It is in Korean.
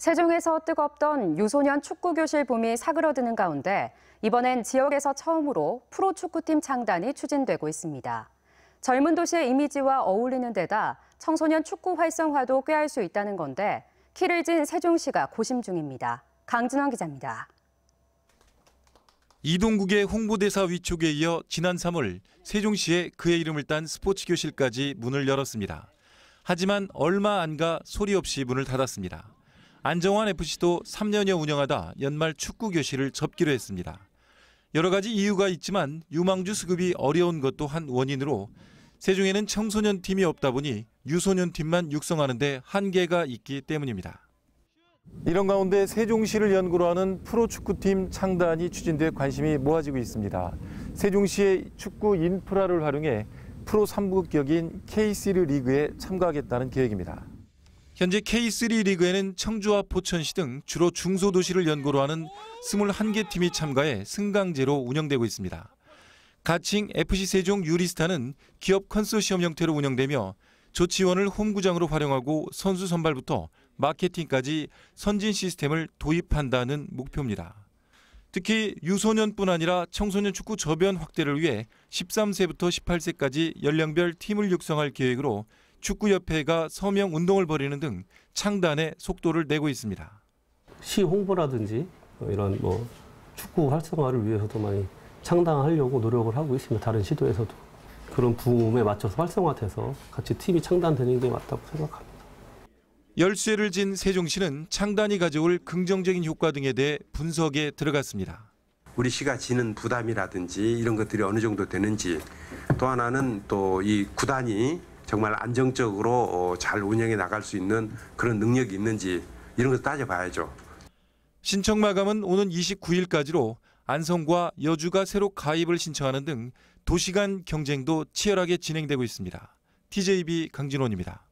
세종에서 뜨겁던 유소년 축구교실 붐이 사그러드는 가운데 이번엔 지역에서 처음으로 프로축구팀 창단이 추진되고 있습니다. 젊은 도시의 이미지와 어울리는 데다 청소년 축구 활성화도 꾀할 수 있다는 건데 키를 진 세종시가 고심 중입니다. 강진원 기자입니다. 이동국의 홍보대사 위촉에 이어 지난 3월 세종시에 그의 이름을 딴 스포츠 교실까지 문을 열었습니다. 하지만 얼마 안 가 소리 없이 문을 닫았습니다. 안정환 FC도 3년여 운영하다 연말 축구 교실을 접기로 했습니다. 여러 가지 이유가 있지만 유망주 수급이 어려운 것도 한 원인으로 세종에는 청소년 팀이 없다 보니 유소년 팀만 육성하는데 한계가 있기 때문입니다. 이런 가운데 세종시를 연구로 하는 프로축구팀 창단이 추진돼 관심이 모아지고 있습니다. 세종시의 축구 인프라를 활용해 프로 3부 격인 K시리 리그에 참가하겠다는 계획입니다. 현재 K3 리그에는 청주와 포천시 등 주로 중소도시를 연고로 하는 21개 팀이 참가해 승강제로 운영되고 있습니다. 가칭 FC 세종 유리스타는 기업 컨소시엄 형태로 운영되며 조치원을 홈구장으로 활용하고 선수 선발부터 마케팅까지 선진 시스템을 도입한다는 목표입니다. 특히 유소년뿐 아니라 청소년 축구 저변 확대를 위해 13세부터 18세까지 연령별 팀을 육성할 계획으로 축구협회가 서명 운동을 벌이는 등 창단에 속도를 내고 있습니다. 시 홍보라든지 이런 뭐 축구 활성화를 위해서도 많이 창단하려고 노력을 하고 있습니다. 다른 시도에서도 그런 부음에 맞춰서 활성화돼서 같이 팀이 창단되는 게 맞다고 생각합니다. 열쇠를 진 세종시는 창단이 가져올 긍정적인 효과 등에 대해 분석에 들어갔습니다. 우리 시가 지는 부담이라든지 이런 것들이 어느 정도 되는지 또 하나는 또 이 구단이 정말 안정적으로 어, 잘 운영해 나갈 수 있는 그런 능력이 있는지 이런 것 따져봐야죠. 신청 마감은 오는 29일까지로 안성과 여주가 새로 가입을 신청하는 등 도시 간 경쟁도 치열하게 진행되고 있습니다. TJB 강진원입니다.